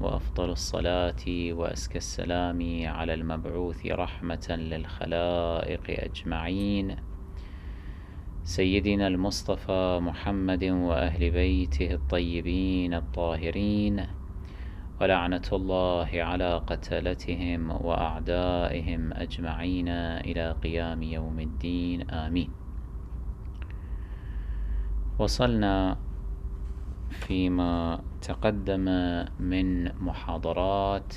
وأفضل الصلاة وأزكى السلام على المبعوث رحمة للخلائق أجمعين سيدنا المصطفى محمد وأهل بيته الطيبين الطاهرين ولعنة الله على قتلتهم وأعدائهم أجمعين إلى قيام يوم الدين آمين وصلنا فيما تقدم من محاضرات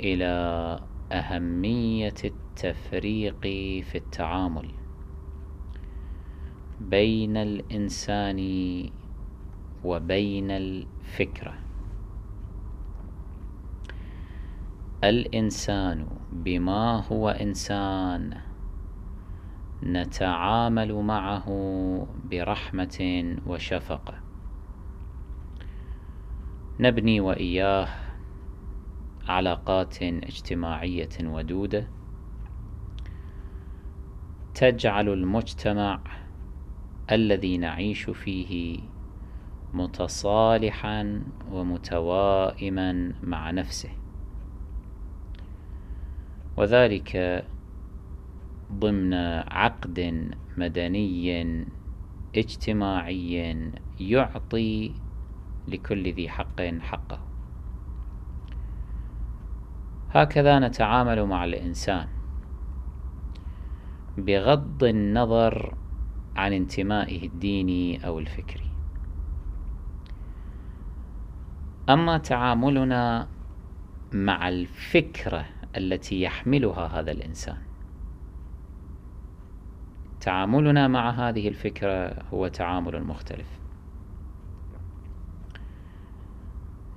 إلى أهمية التفريق في التعامل بين الإنسان وبين الفكرة الإنسان بما هو إنسان نتعامل معه برحمة وشفقة نبني وإياه علاقات اجتماعية ودودة تجعل المجتمع الذي نعيش فيه متصالحا ومتوائما مع نفسه وذلك ضمن عقد مدني اجتماعي يعطي لكل ذي حق حقه هكذا نتعامل مع الإنسان بغض النظر عن انتمائه الديني أو الفكري أما تعاملنا مع الفكرة التي يحملها هذا الإنسان تعاملنا مع هذه الفكرة هو تعامل مختلف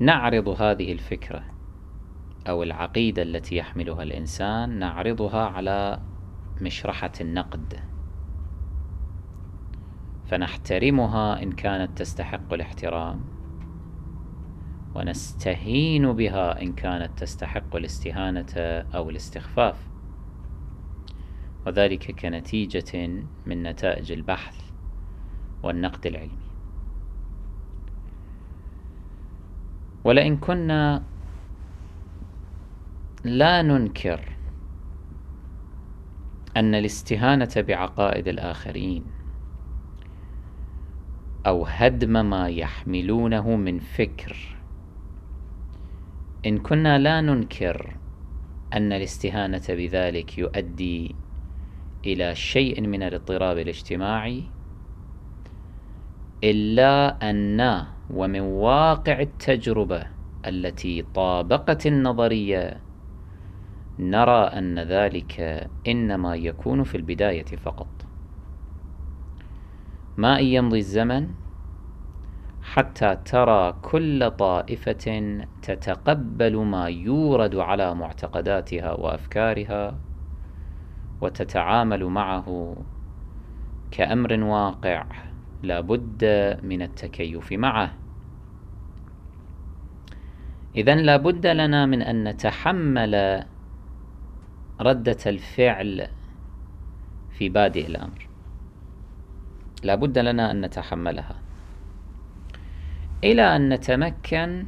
نعرض هذه الفكرة أو العقيدة التي يحملها الإنسان نعرضها على مشرحة النقد فنحترمها إن كانت تستحق الاحترام ونستهين بها إن كانت تستحق الاستهانة أو الاستخفاف وذلك كنتيجة من نتائج البحث والنقد العلمي ولئن كنا لا ننكر أن الاستهانة بعقائد الآخرين أو هدم ما يحملونه من فكر إن كنا لا ننكر أن الاستهانة بذلك يؤدي إلى شيء من الاضطراب الاجتماعي إلا أنّ ومن واقع التجربة التي طابقت النظرية نرى أن ذلك إنما يكون في البداية فقط ما إن يمضي الزمن حتى ترى كل طائفة تتقبل ما يورد على معتقداتها وأفكارها وتتعامل معه كأمر واقع لابد من التكيف معه إذا لابد لنا من أن نتحمل ردة الفعل في بادئ الأمر لابد لنا أن نتحملها إلى أن نتمكن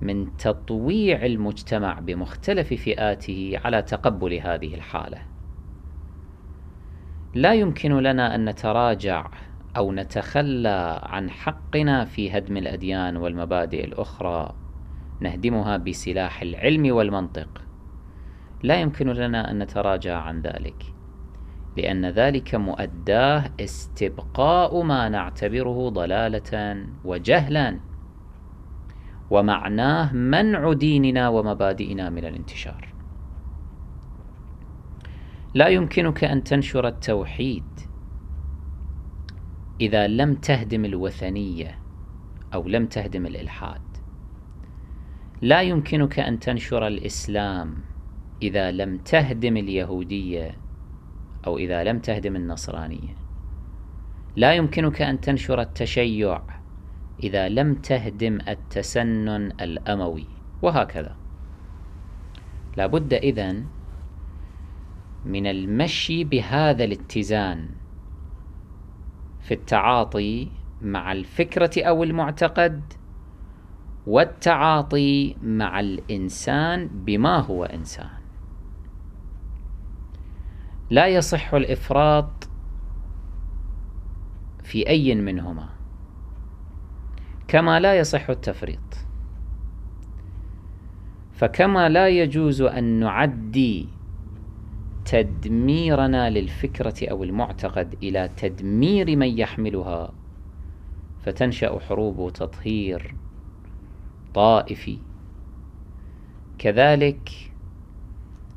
من تطويع المجتمع بمختلف فئاته على تقبل هذه الحالة لا يمكن لنا أن نتراجع أو نتخلى عن حقنا في هدم الأديان والمبادئ الأخرى نهدمها بسلاح العلم والمنطق لا يمكن لنا أن نتراجع عن ذلك لأن ذلك مؤداه استبقاء ما نعتبره ضلالة وجهلا ومعناه منع ديننا ومبادئنا من الانتشار لا يمكنك أن تنشر التوحيد إذا لم تهدم الوثنية أو لم تهدم الإلحاد لا يمكنك أن تنشر الإسلام إذا لم تهدم اليهودية أو إذا لم تهدم النصرانية لا يمكنك أن تنشر التشيع إذا لم تهدم التسنن الأموي وهكذا لابد إذن من المشي بهذا الاتزان في التعاطي مع الفكرة أو المعتقد والتعاطي مع الانسان بما هو انسان لا يصح الافراط في اي منهما كما لا يصح التفريط فكما لا يجوز ان نعدي تدميرنا للفكره او المعتقد الى تدمير من يحملها فتنشا حروب تطهير الطائفي كذلك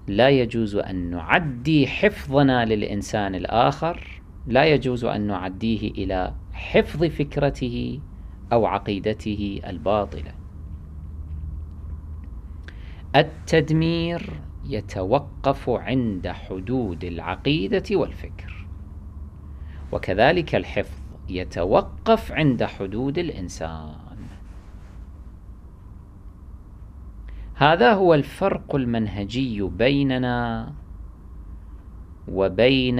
لا يجوز أن نعدي حفظنا للإنسان الآخر لا يجوز أن نعديه إلى حفظ فكرته أو عقيدته الباطلة التدمير يتوقف عند حدود العقيدة والفكر وكذلك الحفظ يتوقف عند حدود الإنسان هذا هو الفرق المنهجي بيننا وبين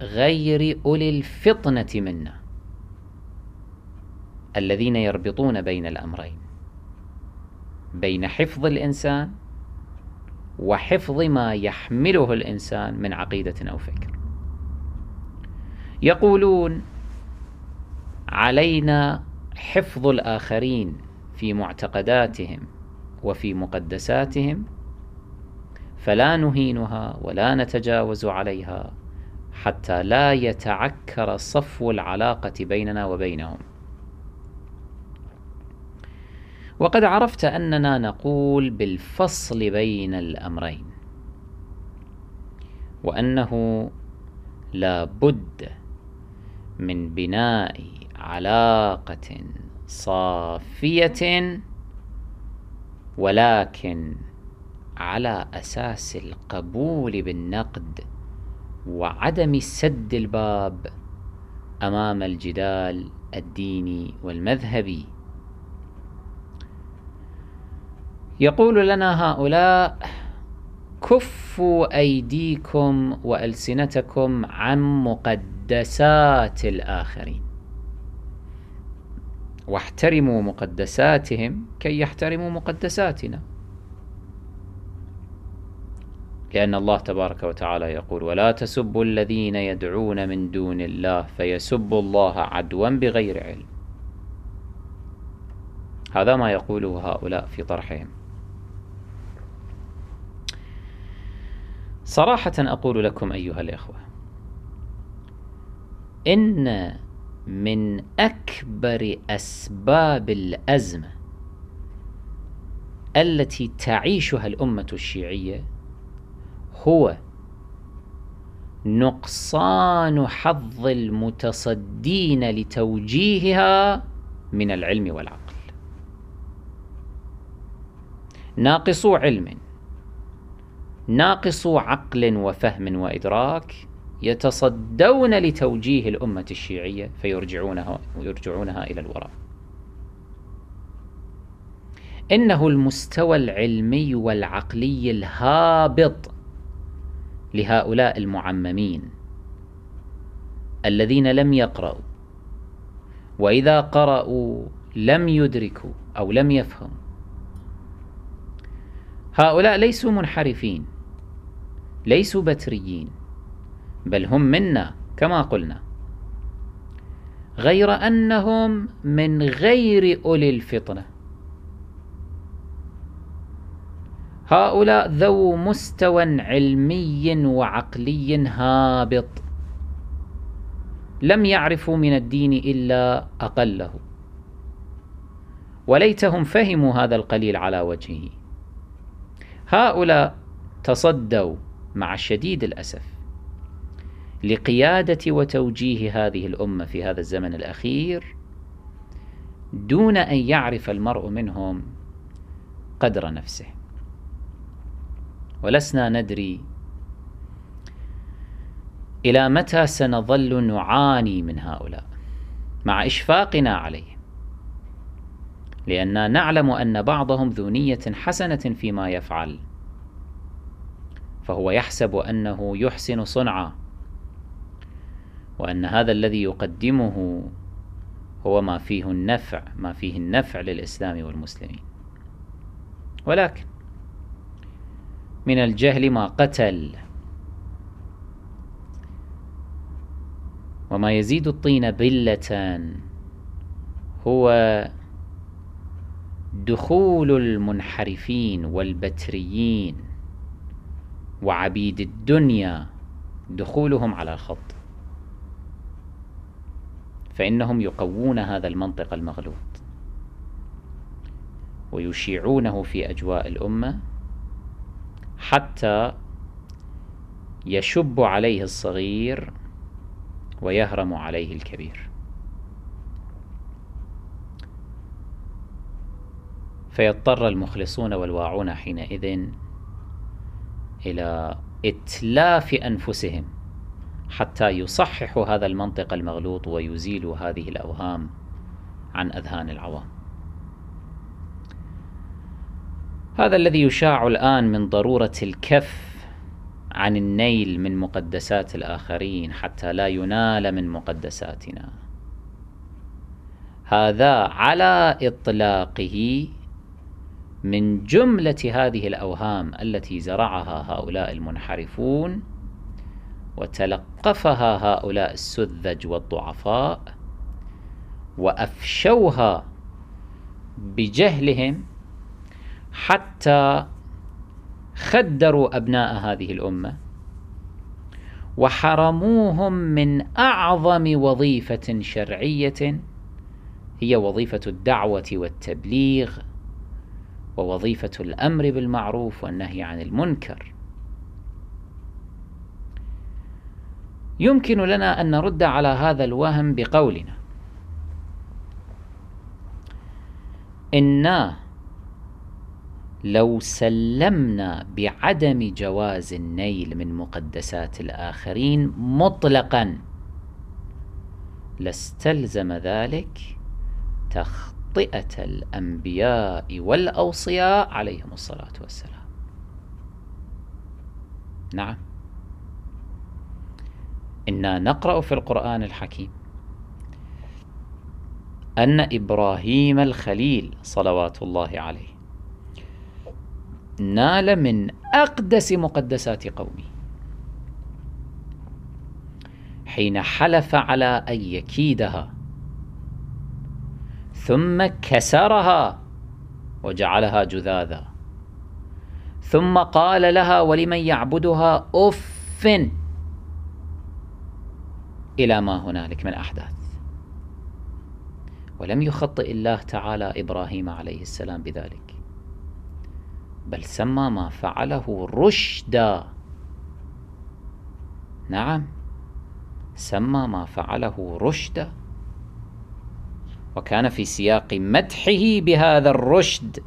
غير أولي الفطنة منا الذين يربطون بين الأمرين بين حفظ الإنسان وحفظ ما يحمله الإنسان من عقيدة أو فكر يقولون علينا حفظ الآخرين في معتقداتهم وفي مقدساتهم فلا نهينها ولا نتجاوز عليها حتى لا يتعكر صفو العلاقة بيننا وبينهم. وقد عرفت أننا نقول بالفصل بين الأمرين، وأنه لا بد من بناء علاقة صافية ولكن على اساس القبول بالنقد وعدم سد الباب امام الجدال الديني والمذهبي يقول لنا هؤلاء كفوا ايديكم والسنتكم عن مقدسات الاخرين واحترموا مقدساتهم كي يحترموا مقدساتنا لأن الله تبارك وتعالى يقول ولا تسبوا الذين يدعون من دون الله فيسبوا الله عدوا بغير علم هذا ما يقوله هؤلاء في طرحهم صراحة أقول لكم أيها الإخوة إن من اكبر اسباب الازمه التي تعيشها الامه الشيعيه هو نقصان حظ المتصدين لتوجيهها من العلم والعقل ناقصو علم ناقصو عقل وفهم وادراك يتصدون لتوجيه الأمة الشيعية فيرجعونها ويرجعونها إلى الوراء إنه المستوى العلمي والعقلي الهابط لهؤلاء المعممين الذين لم يقرأوا وإذا قرأوا لم يدركوا أو لم يفهموا هؤلاء ليسوا منحرفين ليسوا بتريين بل هم منا كما قلنا غير أنهم من غير أولي الفطنة هؤلاء ذو مستوى علمي وعقلي هابط لم يعرفوا من الدين إلا أقله وليتهم فهموا هذا القليل على وجهه هؤلاء تصدوا مع شديد الأسف لقيادة وتوجيه هذه الأمة في هذا الزمن الأخير دون أن يعرف المرء منهم قدر نفسه ولسنا ندري إلى متى سنظل نعاني من هؤلاء مع إشفاقنا عليهم لأننا نعلم أن بعضهم ذو نية حسنة فيما يفعل فهو يحسب أنه يحسن صنعه وأن هذا الذي يقدمه هو ما فيه النفع ما فيه النفع للإسلام والمسلمين ولكن من الجهل ما قتل وما يزيد الطين بلة هو دخول المنحرفين والبتريين وعبيد الدنيا دخولهم على الخط فإنهم يقوون هذا المنطق المغلوط ويشيعونه في أجواء الأمة حتى يشب عليه الصغير ويهرم عليه الكبير فيضطر المخلصون والواعون حينئذ إلى إتلاف أنفسهم حتى يصححوا هذا المنطق المغلوط ويزيلوا هذه الاوهام عن اذهان العوام. هذا الذي يشاع الان من ضروره الكف عن النيل من مقدسات الاخرين حتى لا ينال من مقدساتنا. هذا على اطلاقه من جمله هذه الاوهام التي زرعها هؤلاء المنحرفون وتلقفها هؤلاء السذج والضعفاء وافشوها بجهلهم حتى خدروا ابناء هذه الامه وحرموهم من اعظم وظيفه شرعيه هي وظيفه الدعوه والتبليغ ووظيفه الامر بالمعروف والنهي عن المنكر يمكن لنا أن نرد على هذا الوهم بقولنا إنا لو سلمنا بعدم جواز النيل من مقدسات الآخرين مطلقا لاستلزم ذلك تخطئة الأنبياء والأوصياء عليهم الصلاة والسلام نعم إنا نقرأ في القرآن الحكيم أن إبراهيم الخليل صلوات الله عليه نال من أقدس مقدسات قومه حين حلف على أن يكيدها ثم كسرها وجعلها جذاذا ثم قال لها ولمن يعبدها أف إلى ما هنالك من أحداث ولم يخطئ الله تعالى إبراهيم عليه السلام بذلك بل سمى ما فعله رشدا نعم سمى ما فعله رشدا وكان في سياق مدحه بهذا الرشد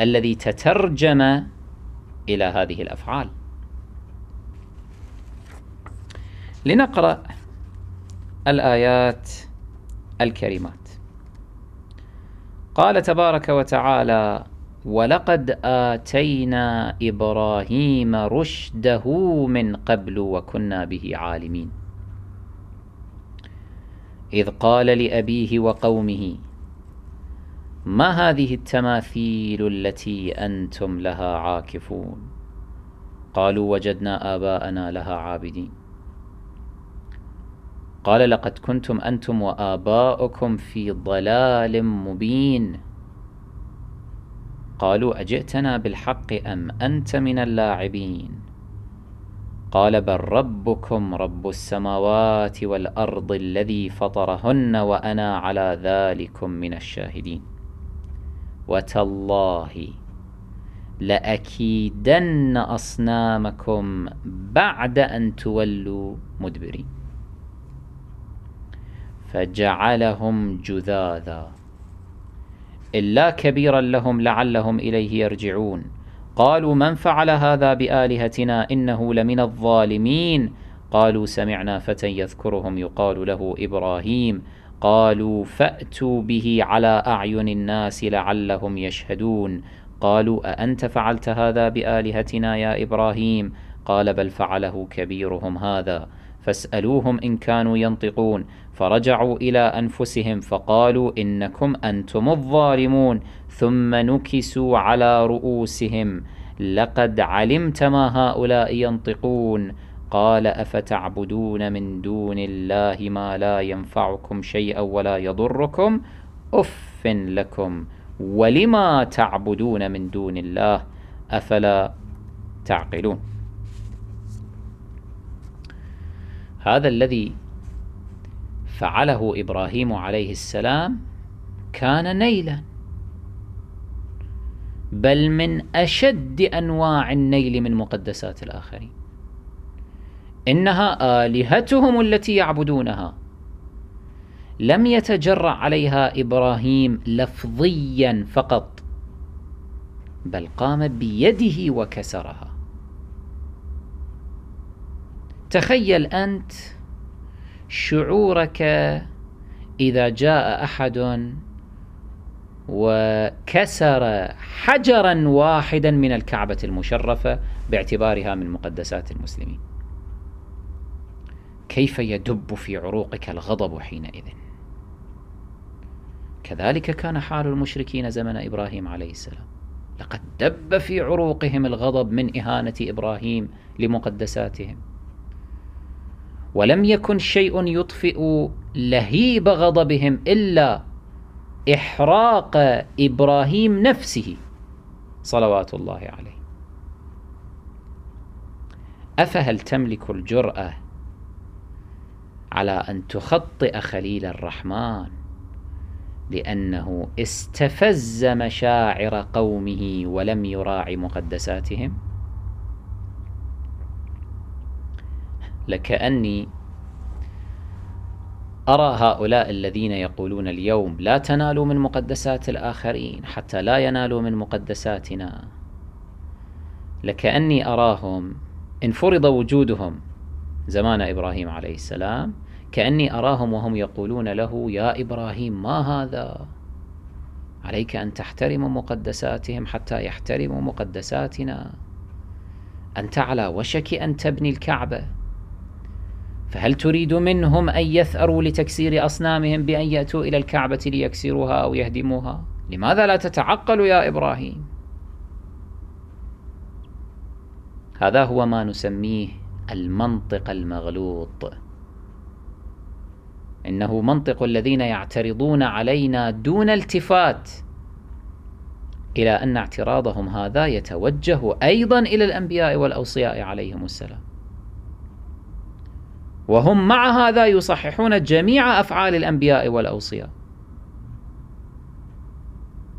الذي تترجم إلى هذه الأفعال لنقرأ الآيات الكريمات قال تبارك وتعالى ولقد آتينا إبراهيم رشده من قبل وكنا به عالمين إذ قال لأبيه وقومه ما هذه التماثيل التي أنتم لها عاكفون قالوا وجدنا آباءنا لها عابدين قال لقد كنتم أنتم وآباؤكم في ضلال مبين قالوا أجئتنا بالحق أم أنت من اللاعبين قال بل ربكم رب السماوات والأرض الذي فطرهن وأنا على ذلكم من الشاهدين وتالله لأكيدن أصنامكم بعد أن تولوا مدبرين فجعلهم جذاذا إلا كبيرا لهم لعلهم إليه يرجعون قالوا من فعل هذا بآلهتنا إنه لمن الظالمين قالوا سمعنا فتى يذكرهم يقال له إبراهيم قالوا فأتوا به على أعين الناس لعلهم يشهدون قالوا أأنت فعلت هذا بآلهتنا يا إبراهيم قال بل فعله كبيرهم هذا فاسألوهم إن كانوا ينطقون فرجعوا إلى أنفسهم فقالوا إنكم أنتم الظالمون ثم نكسوا على رؤوسهم لقد علمت ما هؤلاء ينطقون قال أفتعبدون من دون الله ما لا ينفعكم شيئا ولا يضركم أف لكم ولما تعبدون من دون الله أفلا تعقلون هذا الذي فعله إبراهيم عليه السلام كان نيلا بل من أشد أنواع النيل من مقدسات الآخرين إنها آلهتهم التي يعبدونها لم يتجرأ عليها إبراهيم لفظيا فقط بل قام بيده وكسرها تخيل أنت شعورك إذا جاء أحد وكسر حجرا واحدا من الكعبة المشرفة باعتبارها من مقدسات المسلمين كيف يدب في عروقك الغضب حينئذ كذلك كان حال المشركين زمن إبراهيم عليه السلام لقد دب في عروقهم الغضب من إهانة إبراهيم لمقدساتهم ولم يكن شيء يطفئ لهيب غضبهم إلا إحراق إبراهيم نفسه صلوات الله عليه أفهل تملك الجرأة على أن تخطئ خليل الرحمن لأنه استفز مشاعر قومه ولم يراعي مقدساتهم؟ لكأني أرى هؤلاء الذين يقولون اليوم لا تنالوا من مقدسات الآخرين حتى لا ينالوا من مقدساتنا لكأني أراهم إن فرض وجودهم زمان إبراهيم عليه السلام كأني أراهم وهم يقولون له يا إبراهيم ما هذا عليك أن تحترم مقدساتهم حتى يحترموا مقدساتنا أنت على وشك أن تبني الكعبة فهل تريد منهم أن يثأروا لتكسير أصنامهم بأن يأتوا إلى الكعبة ليكسروها أو يهدموها لماذا لا تتعقل يا إبراهيم هذا هو ما نسميه المنطق المغلوط انه منطق الذين يعترضون علينا دون التفات الى ان اعتراضهم هذا يتوجه ايضا الى الانبياء والاوصياء عليهم السلام وهم مع هذا يصححون جميع أفعال الأنبياء والأوصياء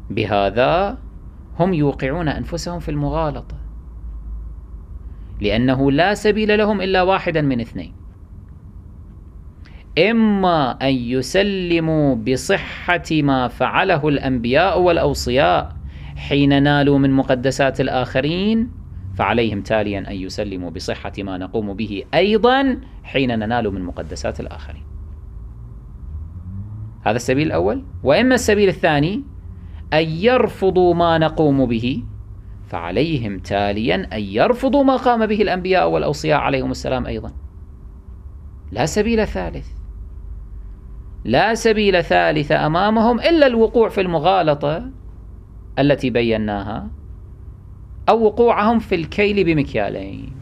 بهذا هم يوقعون أنفسهم في المغالطة لأنه لا سبيل لهم إلا واحدا من اثنين إما أن يسلموا بصحة ما فعله الأنبياء والأوصياء حين نالوا من مقدسات الآخرين فعليهم تاليا أن يسلموا بصحة ما نقوم به أيضا حين ننال من مقدسات الآخرين هذا السبيل الأول وإما السبيل الثاني أن يرفضوا ما نقوم به فعليهم تاليا أن يرفضوا ما قام به الأنبياء والأوصياء عليهم السلام أيضا لا سبيل ثالث لا سبيل ثالث أمامهم إلا الوقوع في المغالطة التي بيناها أو وقوعهم في الكيل بمكيالين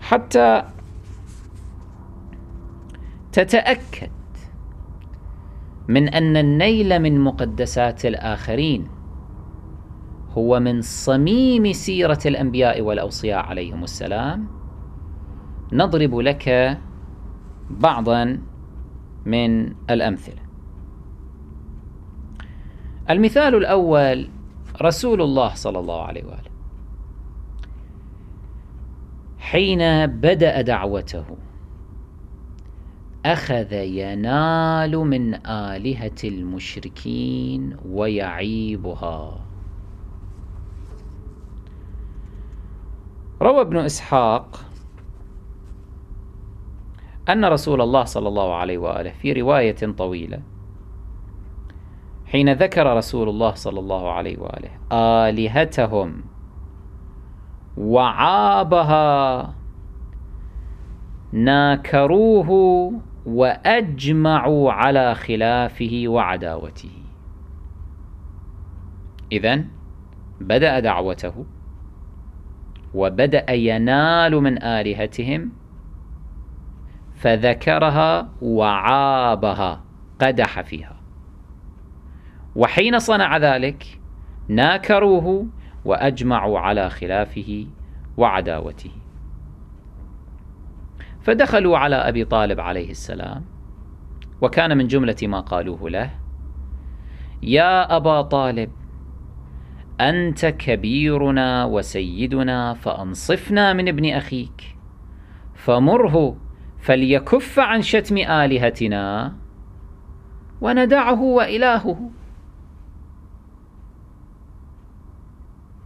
حتى تتأكد من أن النيل من مقدسات الآخرين هو من صميم سيرة الأنبياء والأوصياء عليهم السلام نضرب لك بعضا من الأمثلة المثال الأول رسول الله صلى الله عليه وآله حين بدأ دعوته أخذ ينال من آلهة المشركين ويعيبها روى ابن إسحاق أن رسول الله صلى الله عليه وآله في رواية طويلة حين ذكر رسول الله صلى الله عليه وآله آلهتهم وعابها ناكروه وأجمعوا على خلافه وعداوته إذا بدأ دعوته وبدأ ينال من آلهتهم فذكرها وعابها قدح فيها وحين صنع ذلك ناكروه واجمعوا على خلافه وعداوته فدخلوا على ابي طالب عليه السلام وكان من جمله ما قالوه له يا ابا طالب انت كبيرنا وسيدنا فانصفنا من ابن اخيك فمره فليكف عن شتم الهتنا وندعه والهه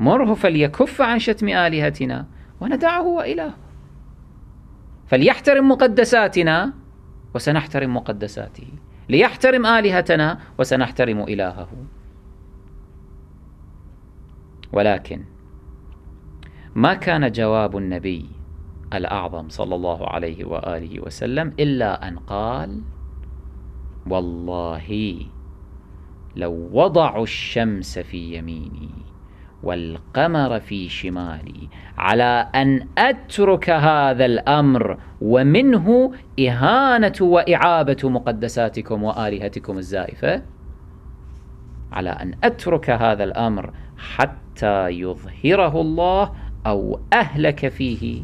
مره فليكف عن شتم آلهتنا وندعه وإله فليحترم مقدساتنا وسنحترم مقدساته ليحترم آلهتنا وسنحترم إلهه ولكن ما كان جواب النبي الأعظم صلى الله عليه وآله وسلم إلا أن قال والله لو وضعوا الشمس في يميني والقمر في شمالي على أن أترك هذا الأمر ومنه إهانة وإعابة مقدساتكم وآلهتكم الزائفة على أن أترك هذا الأمر حتى يظهره الله أو أهلك فيه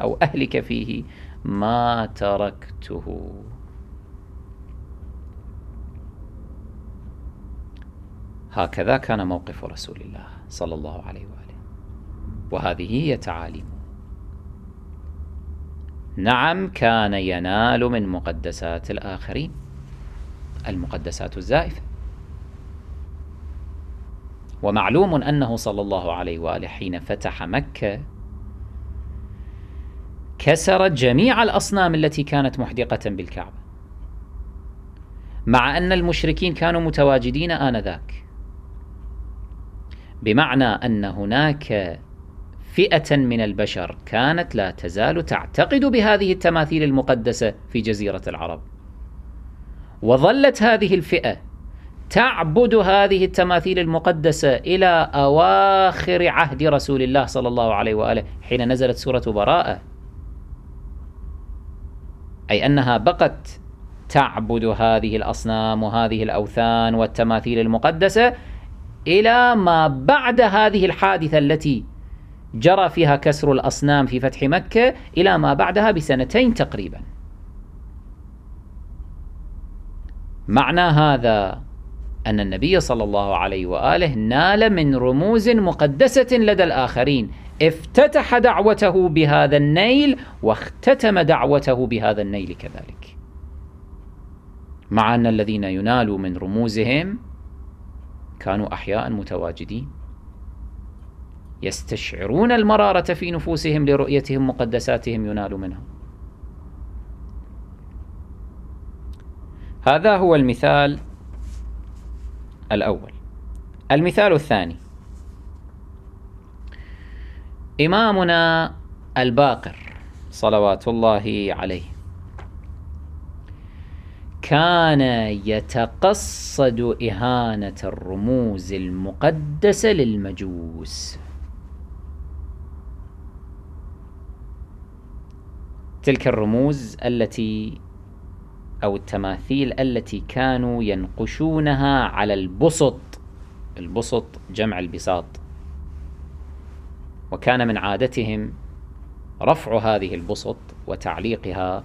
أو أهلك فيه ما تركته هكذا كان موقف رسول الله صلى الله عليه واله وهذه هي تعاليمه نعم كان ينال من مقدسات الاخرين المقدسات الزائفه ومعلوم انه صلى الله عليه واله حين فتح مكه كسر جميع الاصنام التي كانت محدقه بالكعبه مع ان المشركين كانوا متواجدين انذاك بمعنى ان هناك فئه من البشر كانت لا تزال تعتقد بهذه التماثيل المقدسه في جزيره العرب وظلت هذه الفئه تعبد هذه التماثيل المقدسه الى اواخر عهد رسول الله صلى الله عليه واله حين نزلت سوره براءه اي انها بقت تعبد هذه الاصنام وهذه الاوثان والتماثيل المقدسه إلى ما بعد هذه الحادثة التي جرى فيها كسر الأصنام في فتح مكة إلى ما بعدها بسنتين تقريبا معنى هذا أن النبي صلى الله عليه وآله نال من رموز مقدسة لدى الآخرين افتتح دعوته بهذا النيل واختتم دعوته بهذا النيل كذلك مع أن الذين ينالوا من رموزهم كانوا أحياء متواجدين يستشعرون المرارة في نفوسهم لرؤيتهم مقدساتهم ينال منها هذا هو المثال الأول المثال الثاني إمامنا الباقر صلوات الله عليه كان يتقصد إهانة الرموز المقدسة للمجوس تلك الرموز التي أو التماثيل التي كانوا ينقشونها على البسط البسط جمع البساط وكان من عادتهم رفع هذه البسط وتعليقها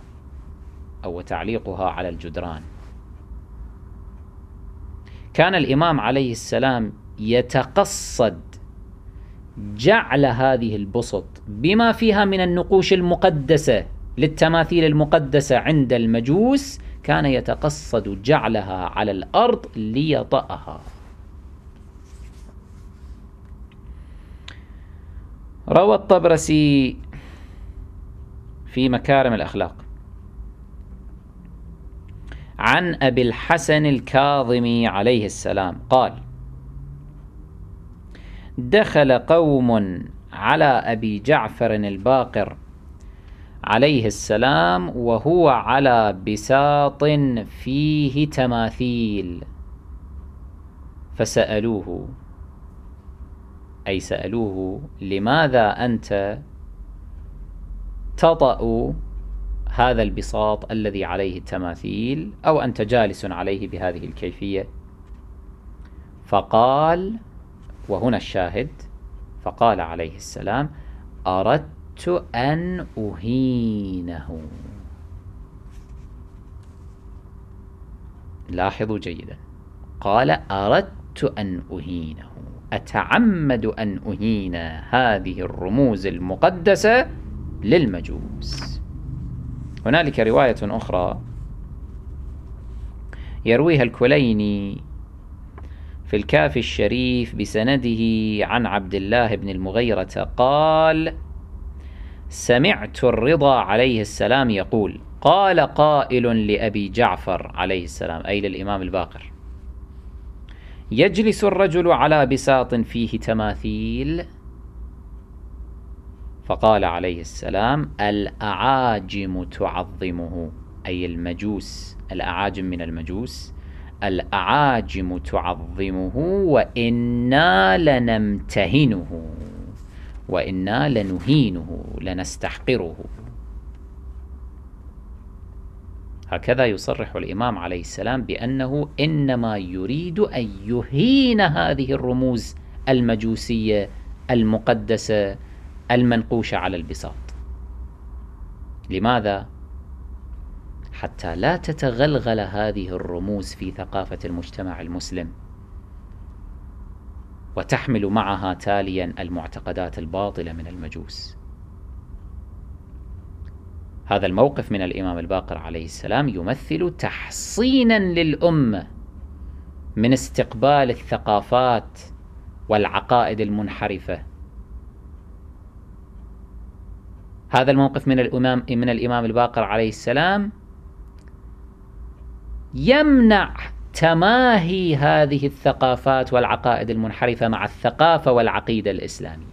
أو وتعليقها على الجدران كان الإمام عليه السلام يتقصد جعل هذه البسط بما فيها من النقوش المقدسة للتماثيل المقدسة عند المجوس كان يتقصد جعلها على الأرض ليطأها روى الطبرسي في مكارم الأخلاق عن أبي الحسن الكاظمي عليه السلام قال دخل قوم على أبي جعفر الباقر عليه السلام وهو على بساط فيه تماثيل فسألوه أي سألوه لماذا أنت تطأ هذا البساط الذي عليه التماثيل أو أنت جالس عليه بهذه الكيفية فقال وهنا الشاهد فقال عليه السلام أردت أن أهينه لاحظوا جيدا قال أردت أن أهينه أتعمد أن أهين هذه الرموز المقدسة للمجوس هنالك رواية أخرى يرويها الكليني في الكافي الشريف بسنده عن عبد الله بن المغيرة قال سمعت الرضا عليه السلام يقول قال قائل لأبي جعفر عليه السلام أي للإمام الباقر يجلس الرجل على بساط فيه تماثيل فقال عليه السلام الأعاجم تعظمه أي المجوس الأعاجم من المجوس الأعاجم تعظمه وإنا لنمتهنه وإنا لنهينه لنستحقره هكذا يصرح الإمام عليه السلام بأنه إنما يريد أن يهين هذه الرموز المجوسية المقدسة المنقوشة على البساط لماذا؟ حتى لا تتغلغل هذه الرموز في ثقافة المجتمع المسلم وتحمل معها تاليا المعتقدات الباطلة من المجوس هذا الموقف من الإمام الباقر عليه السلام يمثل تحصينا للأمة من استقبال الثقافات والعقائد المنحرفه هذا الموقف من الإمام من الإمام الباقر عليه السلام يمنع تماهي هذه الثقافات والعقائد المنحرفة مع الثقافة والعقيدة الإسلامية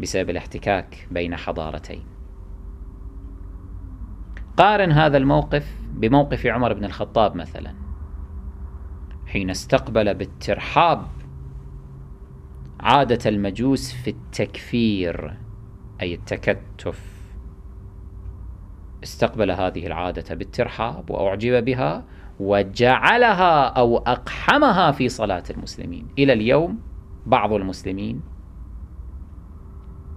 بسبب الاحتكاك بين حضارتين قارن هذا الموقف بموقف عمر بن الخطاب مثلا حين استقبل بالترحاب عادة المجوس في التكفير أي التكتف استقبل هذه العادة بالترحاب وأعجب بها وجعلها أو أقحمها في صلاة المسلمين إلى اليوم بعض المسلمين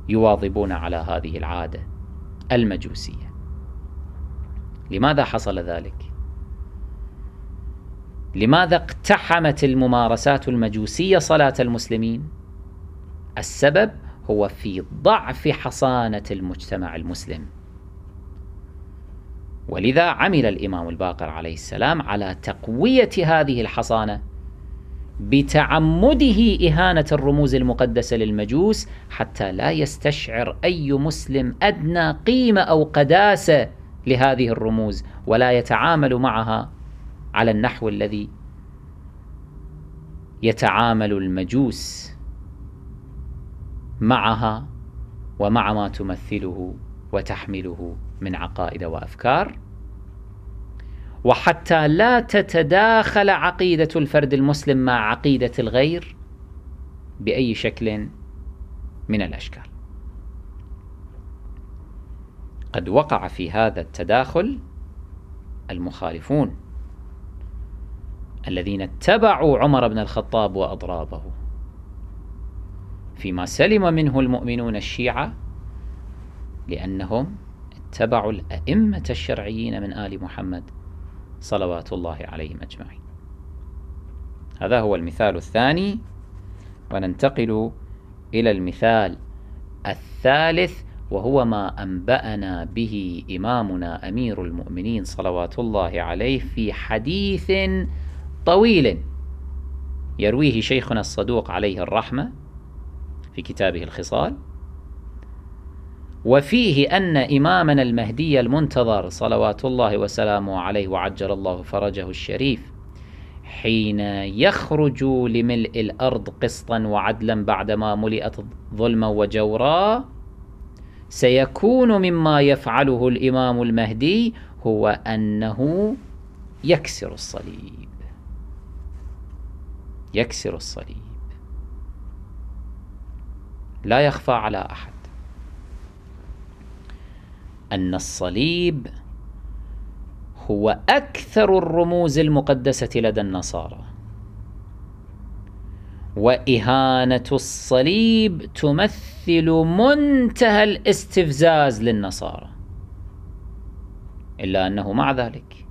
يواظبون على هذه العادة المجوسية لماذا حصل ذلك؟ لماذا اقتحمت الممارسات المجوسية صلاة المسلمين؟ السبب هو في ضعف حصانة المجتمع المسلم ولذا عمل الإمام الباقر عليه السلام على تقوية هذه الحصانة بتعمده إهانة الرموز المقدسة للمجوس حتى لا يستشعر أي مسلم أدنى قيمة أو قداسة لهذه الرموز ولا يتعامل معها على النحو الذي يتعامل المجوس معها ومع ما تمثله وتحمله من عقائد وافكار وحتى لا تتداخل عقيده الفرد المسلم مع عقيده الغير باي شكل من الاشكال قد وقع في هذا التداخل المخالفون الذين اتبعوا عمر بن الخطاب واضرابه فيما سلم منه المؤمنون الشيعة لأنهم اتبعوا الأئمة الشرعيين من آل محمد صلوات الله عليهم أجمعين هذا هو المثال الثاني وننتقل إلى المثال الثالث وهو ما أنبأنا به إمامنا أمير المؤمنين صلوات الله عليه في حديث طويل يرويه شيخنا الصدوق عليه الرحمة في كتابه الخصال وفيه أن إمامنا المهدي المنتظر صلوات الله وسلامه عليه وعجل الله فرجه الشريف حين يخرج لملء الأرض قسطا وعدلا بعدما ملئت ظلما وجورا سيكون مما يفعله الإمام المهدي هو أنه يكسر الصليب يكسر الصليب لا يخفى على احد ان الصليب هو اكثر الرموز المقدسه لدى النصارى واهانه الصليب تمثل منتهى الاستفزاز للنصارى الا انه مع ذلك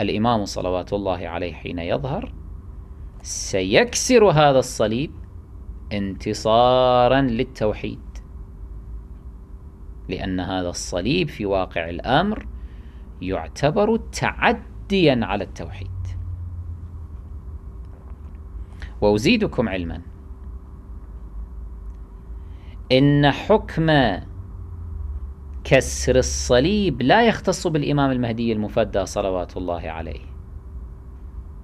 الامام صلوات الله عليه حين يظهر سيكسر هذا الصليب انتصارا للتوحيد لأن هذا الصليب في واقع الأمر يعتبر تعديا على التوحيد وأزيدكم علما إن حكم كسر الصليب لا يختص بالإمام المهدي المفدى صلوات الله عليه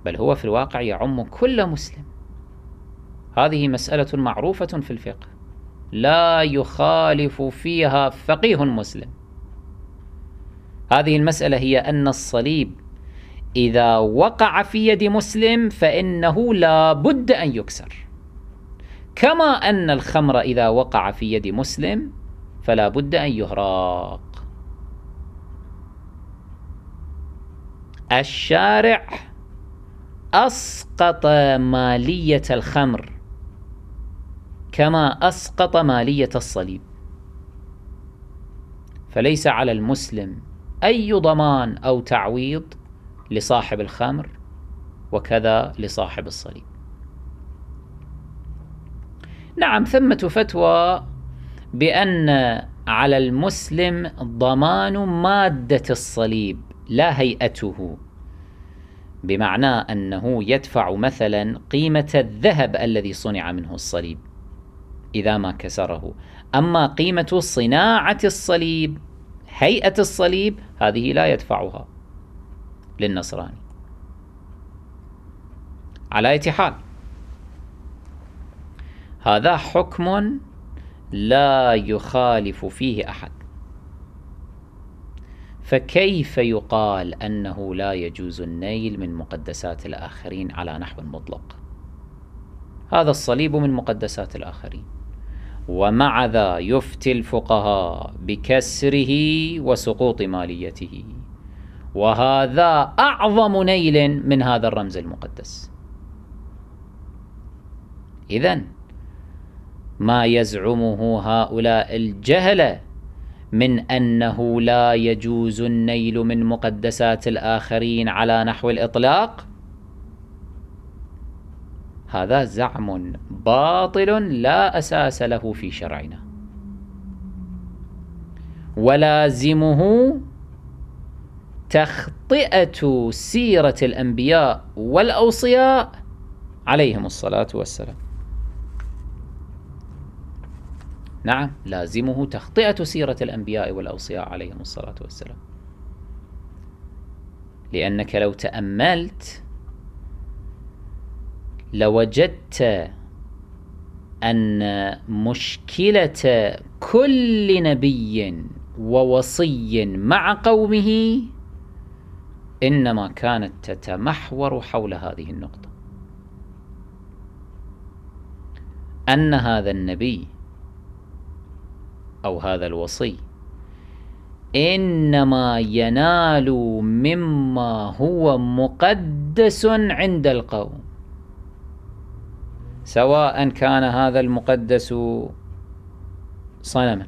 بل هو في الواقع يعم كل مسلم هذه مسألة معروفة في الفقه لا يخالف فيها فقيه مسلم هذه المسألة هي أن الصليب إذا وقع في يد مسلم فإنه لا بد أن يكسر كما أن الخمر إذا وقع في يد مسلم فلا بد أن يهراق الشارع أسقط مالية الخمر كما أسقط مالية الصليب فليس على المسلم أي ضمان أو تعويض لصاحب الخمر وكذا لصاحب الصليب نعم ثمة فتوى بأن على المسلم ضمان مادة الصليب لا هيئته بمعنى أنه يدفع مثلا قيمة الذهب الذي صنع منه الصليب إذا ما كسره أما قيمة صناعة الصليب هيئة الصليب هذه لا يدفعها للنصراني على أي حال هذا حكم لا يخالف فيه أحد فكيف يقال أنه لا يجوز النيل من مقدسات الآخرين على نحو مطلق هذا الصليب من مقدسات الآخرين ومع ذا يفتي الفقهاء بكسره وسقوط ماليته وهذا أعظم نيل من هذا الرمز المقدس إذا ما يزعمه هؤلاء الجهلة من أنه لا يجوز النيل من مقدسات الآخرين على نحو الإطلاق هذا زعم باطل لا أساس له في شرعنا ولازمه تخطئة سيرة الأنبياء والأوصياء عليهم الصلاة والسلام نعم لازمه تخطئة سيرة الأنبياء والأوصياء عليهم الصلاة والسلام لأنك لو تأملت لوجدت أن مشكلة كل نبي ووصي مع قومه إنما كانت تتمحور حول هذه النقطة أن هذا النبي أو هذا الوصي إنما ينال مما هو مقدس عند القوم سواء كان هذا المقدس صنما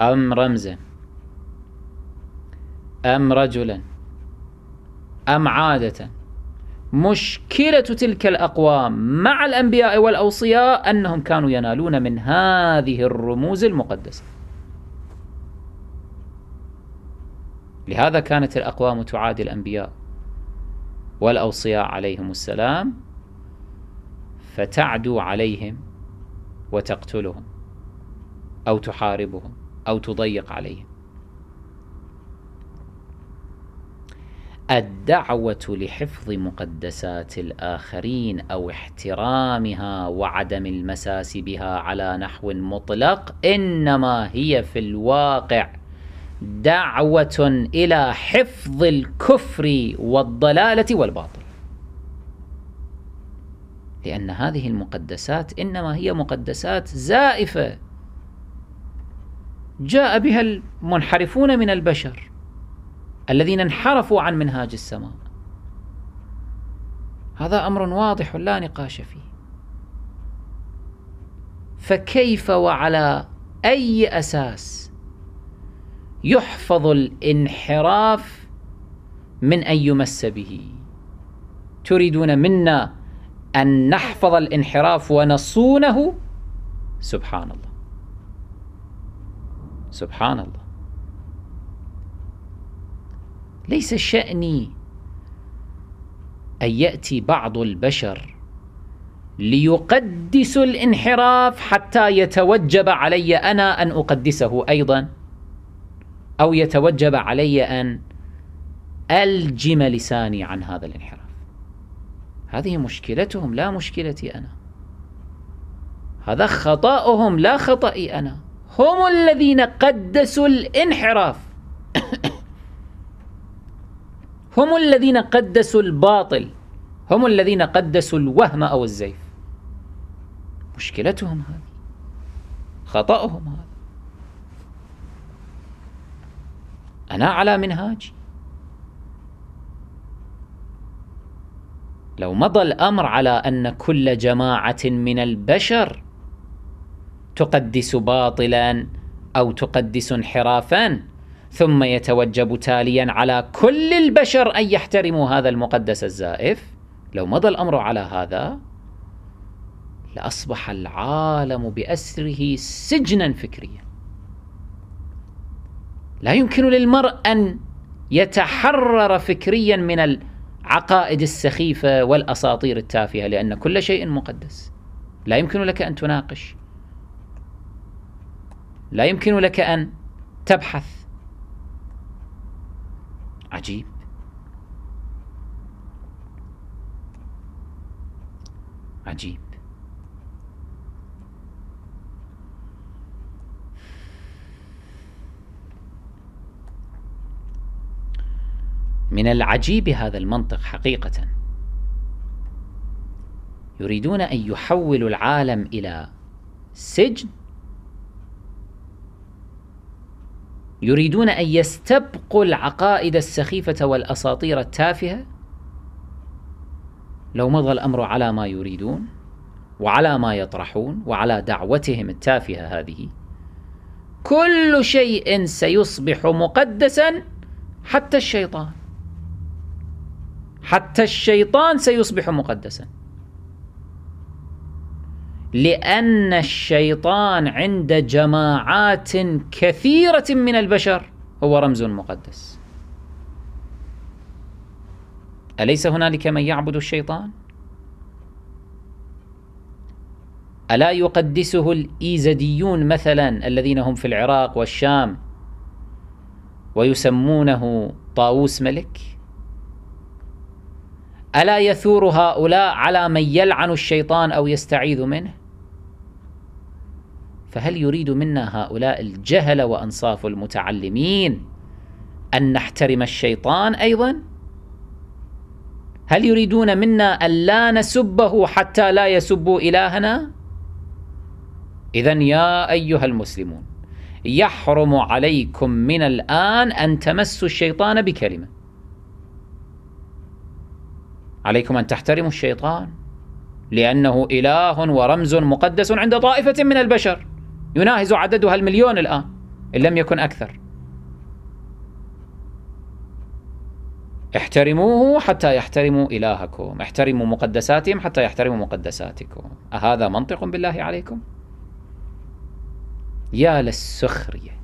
أم رمزا أم رجلا أم عادة مشكلة تلك الأقوام مع الأنبياء والأوصياء أنهم كانوا ينالون من هذه الرموز المقدسة لهذا كانت الأقوام تعادي الأنبياء والأوصياء عليهم السلام فتعدو عليهم وتقتلهم أو تحاربهم أو تضيق عليهم الدعوة لحفظ مقدسات الآخرين أو احترامها وعدم المساس بها على نحو مطلق إنما هي في الواقع دعوة إلى حفظ الكفر والضلالة والباطل لأن هذه المقدسات إنما هي مقدسات زائفة جاء بها المنحرفون من البشر الذين انحرفوا عن منهاج السماء هذا أمر واضح لا نقاش فيه فكيف وعلى أي أساس يحفظ الانحراف من أن يمس به تريدون منا أن نحفظ الانحراف ونصونه سبحان الله سبحان الله ليس شأني أن يأتي بعض البشر ليقدس الانحراف حتى يتوجب علي أنا أن أقدسه أيضا أو يتوجب علي أن ألجم لساني عن هذا الانحراف هذه مشكلتهم لا مشكلتي أنا هذا خطأهم لا خطأي أنا هم الذين قدسوا الانحراف هم الذين قدسوا الباطل هم الذين قدسوا الوهم أو الزيف مشكلتهم هذه خطأهم هذا أنا على منهاجي لو مضى الامر على ان كل جماعه من البشر تقدس باطلا او تقدس انحرافا ثم يتوجب تاليا على كل البشر ان يحترموا هذا المقدس الزائف لو مضى الامر على هذا لاصبح العالم باسره سجنا فكريا لا يمكن للمرء ان يتحرر فكريا من عقائد السخيفه والاساطير التافهه لان كل شيء مقدس لا يمكن لك ان تناقش لا يمكن لك ان تبحث عجيب عجيب من العجيب هذا المنطق حقيقة يريدون أن يحولوا العالم إلى سجن يريدون أن يستبقوا العقائد السخيفة والأساطير التافهة لو مضى الأمر على ما يريدون وعلى ما يطرحون وعلى دعوتهم التافهة هذه كل شيء سيصبح مقدسا حتى الشيطان حتى الشيطان سيصبح مقدسا لأن الشيطان عند جماعات كثيرة من البشر هو رمز مقدس أليس هنالك من يعبد الشيطان؟ ألا يقدسه الإيزديون مثلا الذين هم في العراق والشام ويسمونه طاووس ملك؟ ألا يثور هؤلاء على من يلعن الشيطان أو يستعيذ منه فهل يريد منا هؤلاء الجهل وأنصاف المتعلمين أن نحترم الشيطان أيضا هل يريدون منا أن لا نسبه حتى لا يسبوا إلهنا إذا يا أيها المسلمون يحرم عليكم من الآن أن تمسوا الشيطان بكلمة عليكم أن تحترموا الشيطان لأنه إله ورمز مقدس عند طائفة من البشر يناهز عددها المليون الآن إن لم يكن أكثر احترموه حتى يحترموا إلهكم احترموا مقدساتهم حتى يحترموا مقدساتكم أهذا منطق بالله عليكم؟ يا للسخرية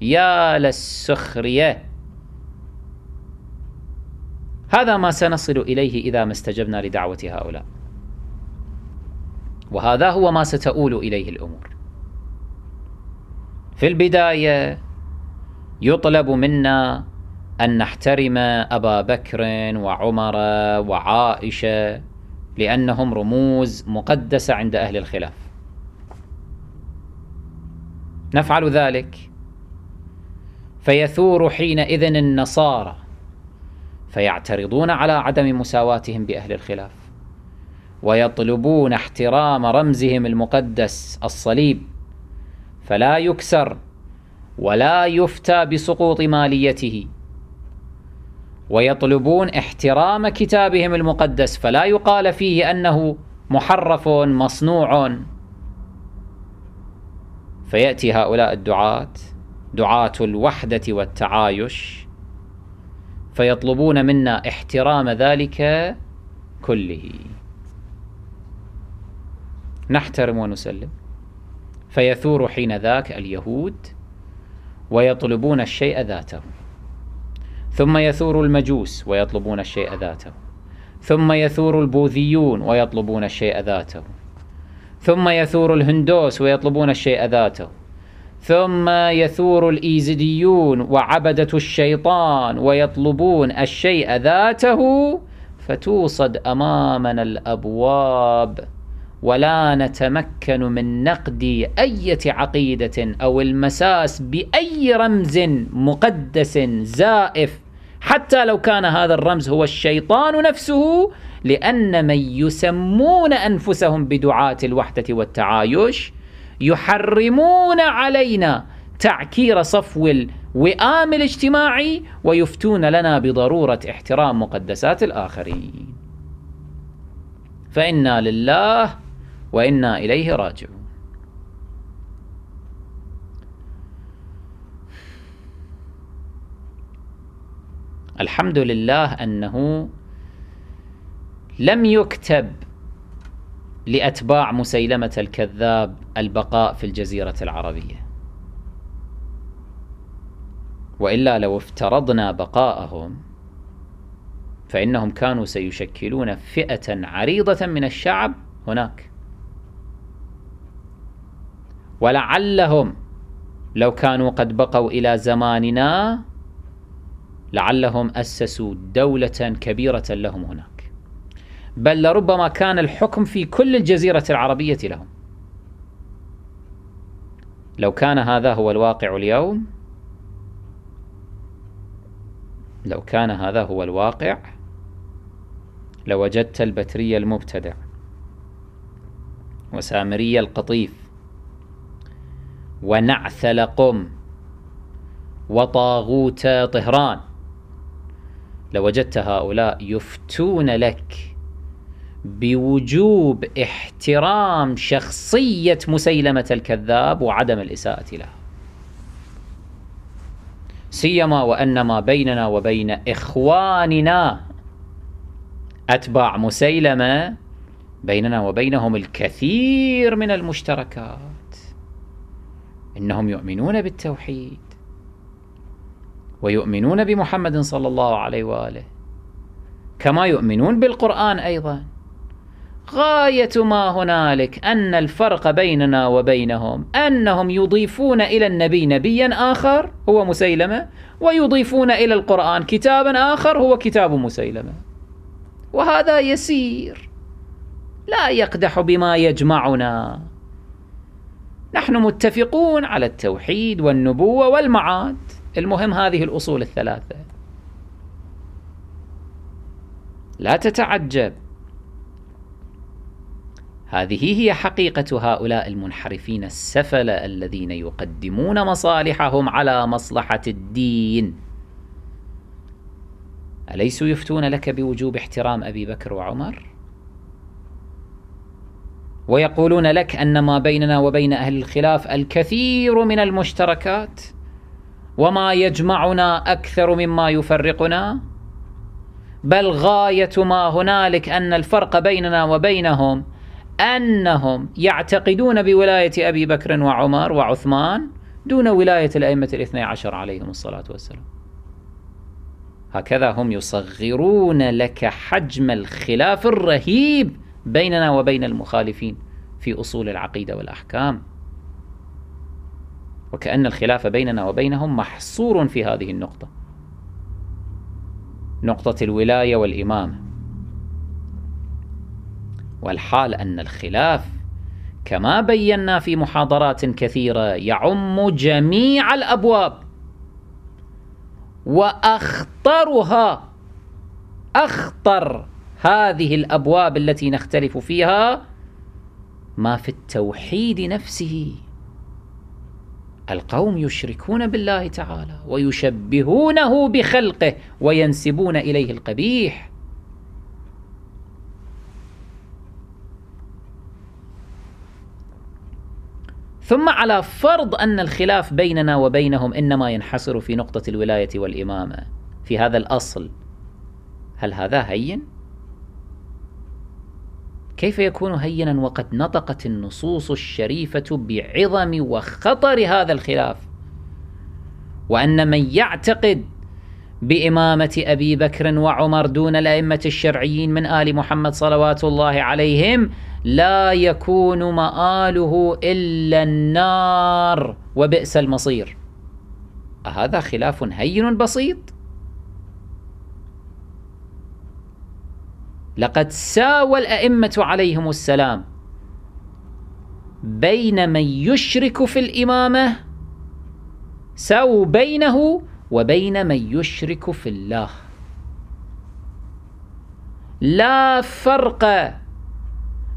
يا للسخرية هذا ما سنصل إليه إذا ما استجبنا لدعوة هؤلاء وهذا هو ما ستؤول إليه الأمور في البداية يطلب منا أن نحترم أبا بكر وعمر وعائشة لأنهم رموز مقدسة عند أهل الخلاف نفعل ذلك فيثور حينئذ النصارى فيعترضون على عدم مساواتهم باهل الخلاف ويطلبون احترام رمزهم المقدس الصليب فلا يكسر ولا يفتى بسقوط ماليته ويطلبون احترام كتابهم المقدس فلا يقال فيه انه محرف مصنوع فياتي هؤلاء الدعاه دعاه الوحده والتعايش فيطلبون منا احترام ذلك كله نحترم ونسلم فيثور حين ذاك اليهود ويطلبون الشيء ذاته ثم يثور المجوس ويطلبون الشيء ذاته ثم يثور البوذيون ويطلبون الشيء ذاته ثم يثور الهندوس ويطلبون الشيء ذاته ثم يثور الإيزديون وعبدة الشيطان ويطلبون الشيء ذاته فتوصد أمامنا الأبواب ولا نتمكن من نقد أي عقيدة أو المساس بأي رمز مقدس زائف حتى لو كان هذا الرمز هو الشيطان نفسه لأن من يسمون أنفسهم بدعاة الوحدة والتعايش يحرمون علينا تعكير صفو الوئام الاجتماعي ويفتون لنا بضرورة احترام مقدسات الآخرين فإنا لله وإنا إليه راجعون الحمد لله أنه لم يكتب لأتباع مسيلمة الكذاب البقاء في الجزيرة العربية وإلا لو افترضنا بقاءهم فإنهم كانوا سيشكلون فئة عريضة من الشعب هناك ولعلهم لو كانوا قد بقوا إلى زماننا لعلهم أسسوا دولة كبيرة لهم هناك بل لربما كان الحكم في كل الجزيرة العربية لهم لو كان هذا هو الواقع اليوم لو كان هذا هو الواقع لوجدت البتري المبتدع وسامري القطيف ونعثل قم وطاغوت طهران لوجدت هؤلاء يفتون لك بوجوب احترام شخصية مسيلمة الكذاب وعدم الإساءة لها سيما وأن ما بيننا وبين إخواننا أتباع مسيلمة بيننا وبينهم الكثير من المشتركات إنهم يؤمنون بالتوحيد ويؤمنون بمحمد صلى الله عليه وآله كما يؤمنون بالقرآن أيضاً غاية ما هنالك أن الفرق بيننا وبينهم أنهم يضيفون إلى النبي نبيا آخر هو مسيلمة ويضيفون إلى القرآن كتابا آخر هو كتاب مسيلمة وهذا يسير لا يقدح بما يجمعنا نحن متفقون على التوحيد والنبوة والمعاد المهم هذه الأصول الثلاثة لا تتعجب هذه هي حقيقة هؤلاء المنحرفين السفلة الذين يقدمون مصالحهم على مصلحة الدين. أليسوا يفتون لك بوجوب احترام أبي بكر وعمر؟ ويقولون لك أن ما بيننا وبين أهل الخلاف الكثير من المشتركات وما يجمعنا أكثر مما يفرقنا بل غاية ما هنالك أن الفرق بيننا وبينهم أنهم يعتقدون بولاية أبي بكر وعمر وعثمان دون ولاية الأئمة الاثني عشر عليهم الصلاة والسلام هكذا هم يصغرون لك حجم الخلاف الرهيب بيننا وبين المخالفين في أصول العقيدة والأحكام وكأن الخلاف بيننا وبينهم محصور في هذه النقطة نقطة الولاية والإمامة والحال أن الخلاف كما بينا في محاضرات كثيرة يعم جميع الأبواب وأخطرها أخطر هذه الأبواب التي نختلف فيها ما في التوحيد نفسه القوم يشركون بالله تعالى ويشبهونه بخلقه وينسبون إليه القبيح ثم على فرض أن الخلاف بيننا وبينهم إنما ينحصر في نقطة الولاية والإمامة في هذا الأصل هل هذا هين؟ كيف يكون هينا وقد نطقت النصوص الشريفة بعظم وخطر هذا الخلاف وأن من يعتقد بإمامة أبي بكر وعمر دون الأئمة الشرعيين من آل محمد صلوات الله عليهم لا يكون مآله إلا النار وبئس المصير أهذا خلاف هين بسيط لقد ساوى الأئمة عليهم السلام بين من يشرك في الإمامة ساووا بينه وبين من يشرك في الله لا فرق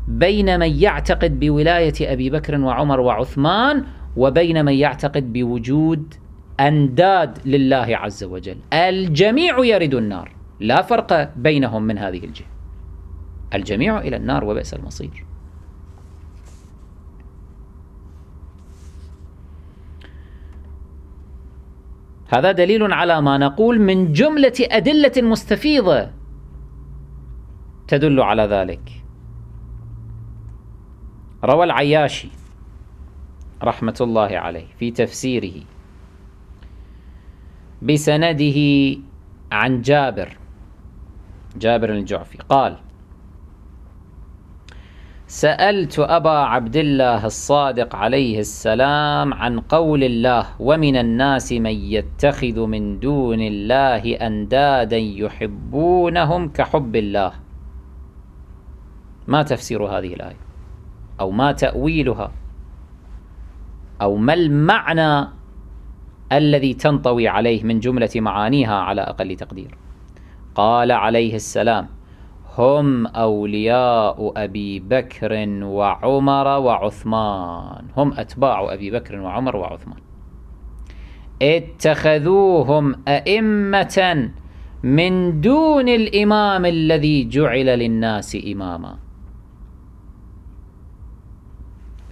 بين من يعتقد بولايه ابي بكر وعمر وعثمان وبين من يعتقد بوجود انداد لله عز وجل الجميع يرد النار لا فرق بينهم من هذه الجهه الجميع الى النار وبئس المصير هذا دليل على ما نقول من جمله ادله مستفيضه تدل على ذلك روى العياشي رحمة الله عليه في تفسيره بسنده عن جابر جابر الجعفي قال سألت أبا عبد الله الصادق عليه السلام عن قول الله ومن الناس من يتخذ من دون الله أندادا يحبونهم كحب الله ما تفسير هذه الآية أو ما تأويلها أو ما المعنى الذي تنطوي عليه من جملة معانيها على أقل تقدير قال عليه السلام هم أولياء أبي بكر وعمر وعثمان هم أتباع أبي بكر وعمر وعثمان اتخذوهم أئمة من دون الإمام الذي جعل للناس إماماً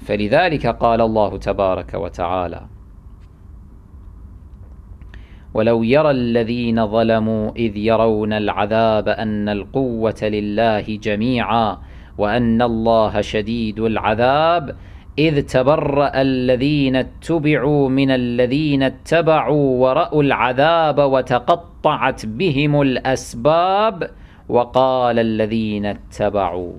فلذلك قال الله تبارك وتعالى ولو يرى الذين ظلموا إذ يرون العذاب أن القوة لله جميعا وأن الله شديد العذاب إذ تبرأ الذين اتبعوا من الذين اتبعوا ورأوا العذاب وتقطعت بهم الأسباب وقال الذين اتبعوا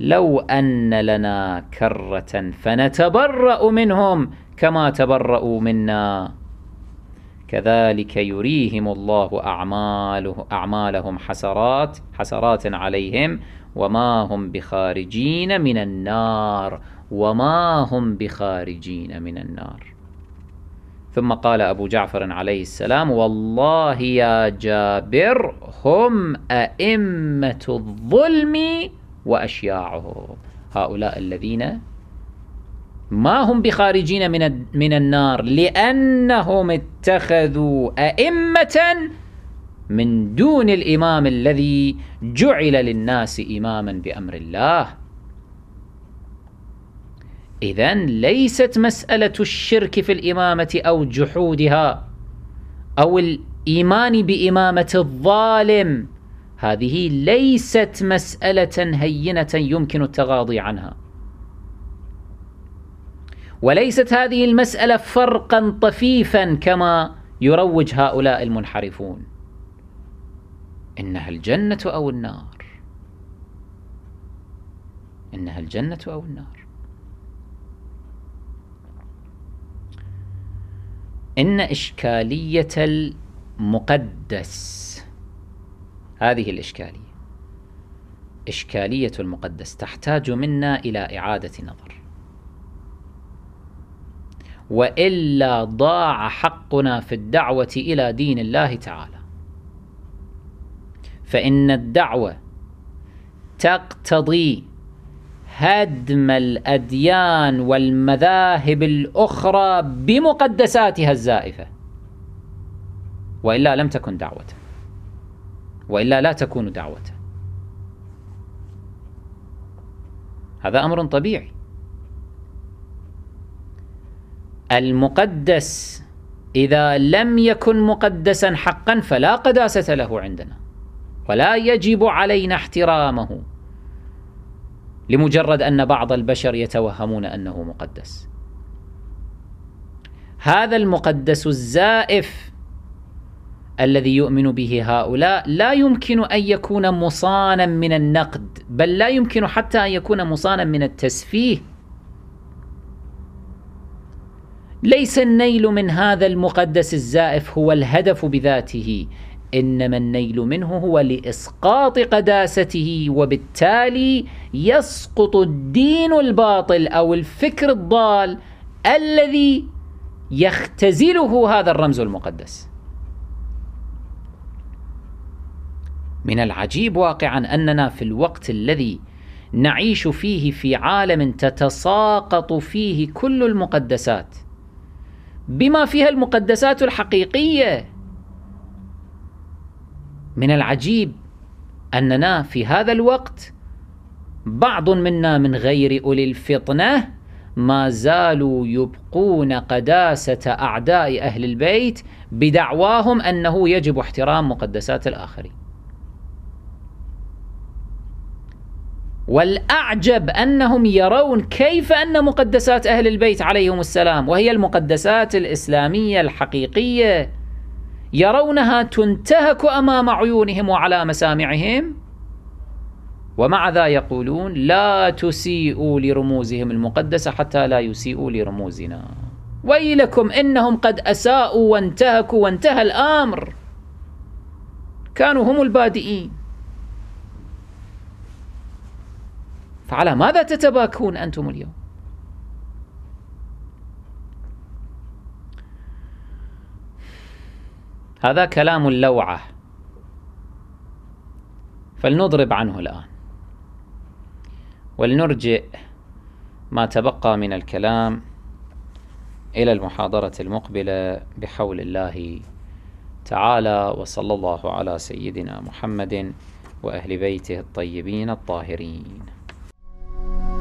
لو أن لنا كرة فنتبرأ منهم كما تبرأوا منا كذلك يريهم الله أعماله أعمالهم حسرات حسرات عليهم وما هم بخارجين من النار وما هم بخارجين من النار ثم قال أبو جعفر عليه السلام والله يا جابر هم أئمة الظلم وأشياعه هؤلاء الذين ما هم بخارجين من من النار لأنهم اتخذوا أئمة من دون الإمام الذي جعل للناس إماما بأمر الله إذا ليست مسألة الشرك في الإمامة أو جحودها أو الإيمان بإمامة الظالم هذه ليست مسألة هينة يمكن التغاضي عنها وليست هذه المسألة فرقا طفيفا كما يروج هؤلاء المنحرفون إنها الجنة أو النار إنها الجنة أو النار إن إشكالية المقدس هذه الإشكالية إشكالية المقدس تحتاج منا إلى إعادة نظر وإلا ضاع حقنا في الدعوة إلى دين الله تعالى فإن الدعوة تقتضي هدم الأديان والمذاهب الأخرى بمقدساتها الزائفة وإلا لم تكن دعوة وإلا لا تكون دعوته هذا أمر طبيعي المقدس إذا لم يكن مقدسا حقا فلا قداسة له عندنا ولا يجب علينا احترامه لمجرد أن بعض البشر يتوهمون أنه مقدس هذا المقدس الزائف الذي يؤمن به هؤلاء لا يمكن ان يكون مصانا من النقد بل لا يمكن حتى ان يكون مصانا من التسفيه ليس النيل من هذا المقدس الزائف هو الهدف بذاته انما النيل منه هو لاسقاط قداسته وبالتالي يسقط الدين الباطل او الفكر الضال الذي يختزله هذا الرمز المقدس من العجيب واقعا اننا في الوقت الذي نعيش فيه في عالم تتساقط فيه كل المقدسات بما فيها المقدسات الحقيقيه من العجيب اننا في هذا الوقت بعض منا من غير اولي الفطنه ما زالوا يبقون قداسه اعداء اهل البيت بدعواهم انه يجب احترام مقدسات الاخرين والأعجب أنهم يرون كيف أن مقدسات أهل البيت عليهم السلام وهي المقدسات الإسلامية الحقيقية يرونها تنتهك أمام عيونهم وعلى مسامعهم ومع ذا يقولون لا تسيئوا لرموزهم المقدسة حتى لا يسيئوا لرموزنا ويلكم إنهم قد أساءوا وانتهكوا وانتهى الأمر كانوا هم البادئين فعلى ماذا تتباكون أنتم اليوم هذا كلام اللوعة فلنضرب عنه الآن ولنرجئ ما تبقى من الكلام إلى المحاضرة المقبلة بحول الله تعالى وصلى الله على سيدنا محمد وأهل بيته الطيبين الطاهرين thank you